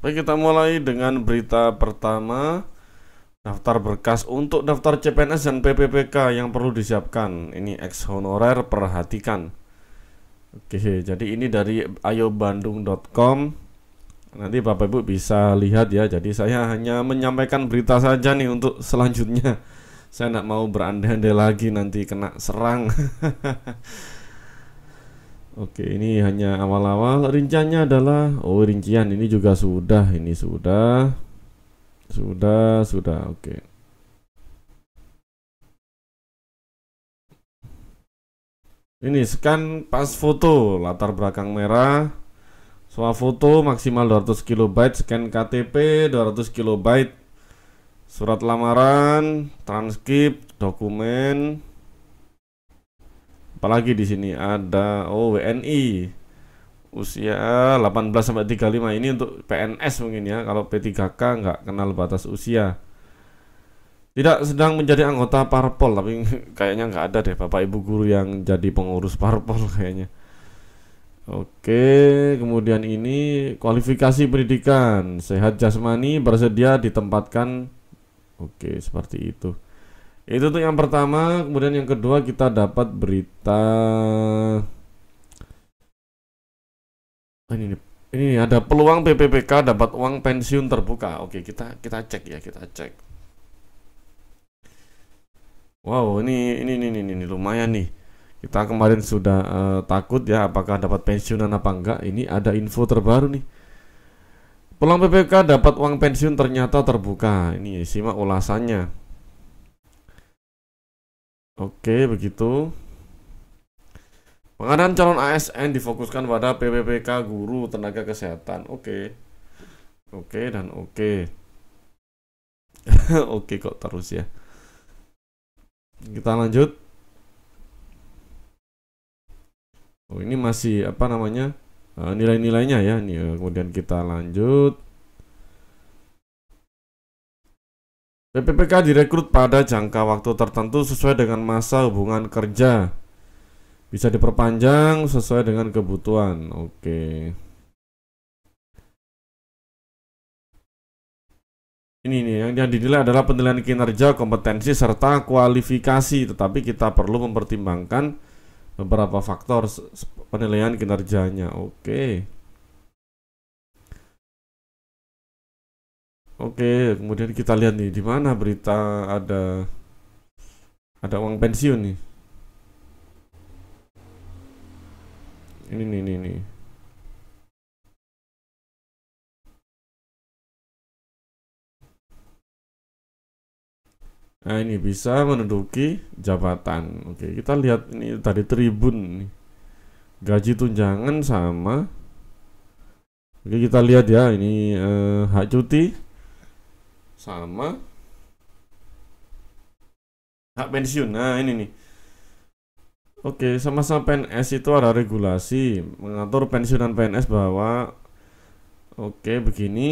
Baik kita mulai dengan berita pertama Daftar berkas untuk daftar CPNS dan PPPK yang perlu disiapkan Ini ex honorer perhatikan Oke jadi ini dari ayobandung.com Nanti Bapak Ibu bisa lihat ya Jadi saya hanya menyampaikan berita saja nih untuk selanjutnya Saya tidak mau berandai-andai lagi nanti kena serang Oke, ini hanya awal-awal. Rinciannya adalah oh rincian ini juga sudah, ini sudah. Sudah, sudah. Oke. Ini scan pas foto, latar belakang merah. Soal foto maksimal 200 KB, scan KTP 200 KB. Surat lamaran, transkrip, dokumen, apalagi di sini ada oh WNI usia 18 sampai 35 ini untuk PNS mungkin ya kalau P3K nggak kenal batas usia tidak sedang menjadi anggota parpol tapi kayaknya nggak ada deh bapak ibu guru yang jadi pengurus parpol kayaknya Oke, kemudian ini kualifikasi pendidikan sehat jasmani bersedia ditempatkan. Oke, seperti itu. Itu tuh yang pertama, kemudian yang kedua kita dapat berita ah, ini ini ada peluang PPPK dapat uang pensiun terbuka. Oke, kita kita cek ya, kita cek. Wow, ini ini ini ini, ini lumayan nih. Kita kemarin sudah uh, takut ya apakah dapat pensiunan apa enggak. Ini ada info terbaru nih. Peluang PPK dapat uang pensiun ternyata terbuka. Ini simak ulasannya. Oke, begitu. Pengadaan calon ASN difokuskan pada PPPK guru tenaga kesehatan. Oke. Oke dan oke. oke kok terus ya. Kita lanjut. Oh, ini masih apa namanya? Eh, nilai-nilainya ya. Nih, eh, kemudian kita lanjut. PPPK direkrut pada jangka waktu tertentu sesuai dengan masa hubungan kerja. Bisa diperpanjang sesuai dengan kebutuhan. Oke. Ini nih yang, yang dinilai adalah penilaian kinerja, kompetensi serta kualifikasi, tetapi kita perlu mempertimbangkan beberapa faktor penilaian kinerjanya. Oke. Oke, kemudian kita lihat nih di mana berita ada ada uang pensiun nih. Ini nih ini. nih. Nah, ini bisa menduduki jabatan. Oke, kita lihat ini tadi tribun nih. Gaji tunjangan sama. Oke, kita lihat ya ini eh, hak cuti sama hak pensiun. Nah, ini nih. Oke, sama-sama PNS itu ada regulasi mengatur pensiunan PNS bahwa oke begini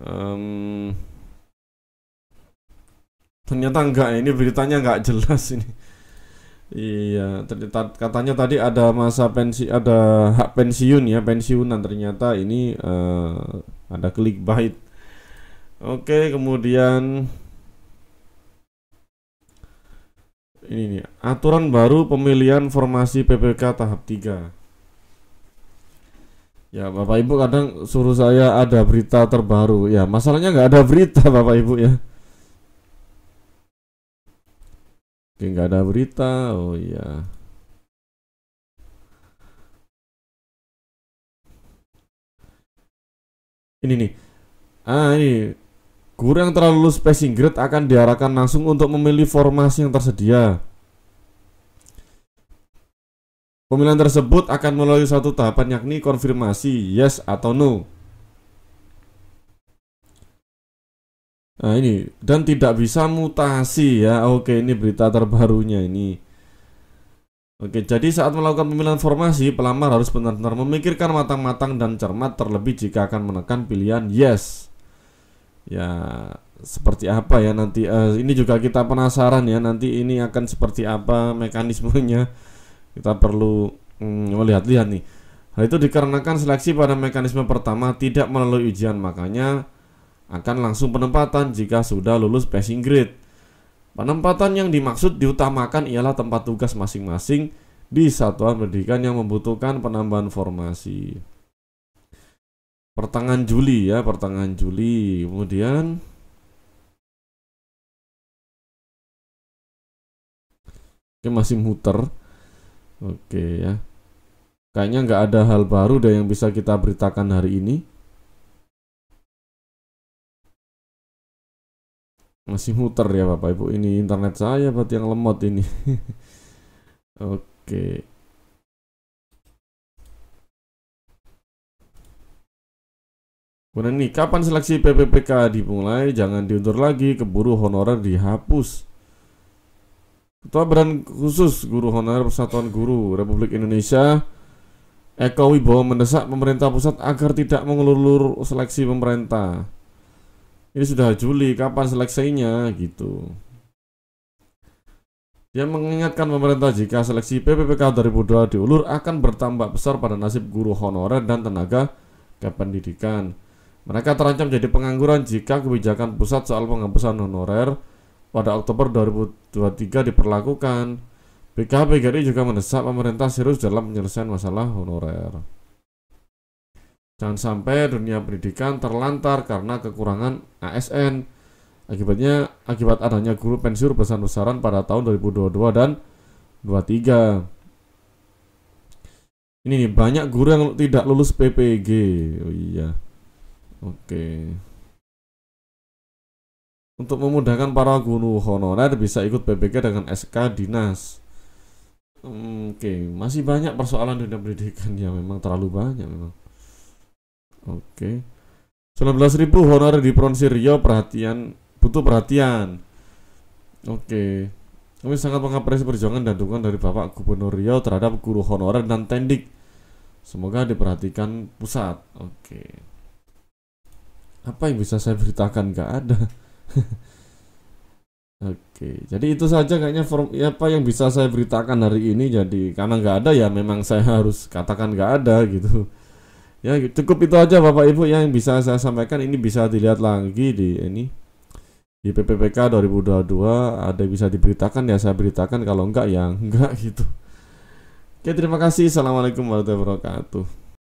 um, ternyata enggak ini beritanya enggak jelas ini. Iya, ternyata katanya tadi ada masa pensi ada hak pensiun ya, pensiunan ternyata ini uh, ada klik bait. Oke, kemudian ini nih, aturan baru pemilihan formasi PPK tahap 3. Ya, Bapak Ibu kadang suruh saya ada berita terbaru. Ya, masalahnya nggak ada berita, Bapak Ibu ya. Oke, nggak ada berita. Oh iya. Ini nih. Ah, ini Guru yang terlalu lulus passing grade akan diarahkan langsung untuk memilih formasi yang tersedia. Pemilihan tersebut akan melalui satu tahapan yakni konfirmasi yes atau no. Nah ini dan tidak bisa mutasi ya. Oke ini berita terbarunya ini. Oke, jadi saat melakukan pemilihan formasi, pelamar harus benar-benar memikirkan matang-matang dan cermat terlebih jika akan menekan pilihan yes ya seperti apa ya nanti uh, ini juga kita penasaran ya nanti ini akan seperti apa mekanismenya kita perlu mm, melihat-lihat oh, nih hal itu dikarenakan seleksi pada mekanisme pertama tidak melalui ujian makanya akan langsung penempatan jika sudah lulus passing grade penempatan yang dimaksud diutamakan ialah tempat tugas masing-masing di satuan pendidikan yang membutuhkan penambahan formasi pertengahan Juli ya, pertengahan Juli. Kemudian Oke, masih muter. Oke ya. Kayaknya nggak ada hal baru deh yang bisa kita beritakan hari ini. Masih muter ya Bapak Ibu. Ini internet saya buat yang lemot ini. Oke. Kemudian nih, kapan seleksi PPPK dimulai? Jangan diundur lagi, keburu honorer dihapus. Ketua Badan Khusus Guru Honorer Persatuan Guru Republik Indonesia Eko Wibowo mendesak pemerintah pusat agar tidak mengelulur seleksi pemerintah. Ini sudah Juli, kapan seleksinya? Gitu. Dia mengingatkan pemerintah jika seleksi PPPK 2002 diulur akan bertambah besar pada nasib guru honorer dan tenaga kependidikan. Mereka terancam jadi pengangguran jika kebijakan pusat soal penghapusan honorer pada Oktober 2023 diperlakukan. BKH PGRI juga mendesak pemerintah serius dalam penyelesaian masalah honorer. Jangan sampai dunia pendidikan terlantar karena kekurangan ASN. Akibatnya akibat adanya guru pensiun besar-besaran pada tahun 2022 dan 2023. Ini nih banyak guru yang tidak lulus PPG. Oh iya. Oke. Untuk memudahkan para guru honorer bisa ikut PPK dengan SK dinas. Oke, masih banyak persoalan dunia pendidikan ya memang terlalu banyak memang. Oke. 19.000 honorer di Provinsi Rio ya, perhatian butuh perhatian. Oke. Kami sangat mengapresiasi perjuangan dan dukungan dari Bapak Gubernur Rio terhadap guru honorer dan tendik. Semoga diperhatikan pusat. Oke apa yang bisa saya beritakan nggak ada Oke, jadi itu saja kayaknya form ya, apa yang bisa saya beritakan hari ini. Jadi karena nggak ada ya memang saya harus katakan nggak ada gitu. Ya cukup itu aja Bapak Ibu ya, yang bisa saya sampaikan. Ini bisa dilihat lagi di ini di PPPK 2022 ada yang bisa diberitakan ya saya beritakan kalau enggak ya enggak gitu. Oke, terima kasih. Assalamualaikum warahmatullahi wabarakatuh.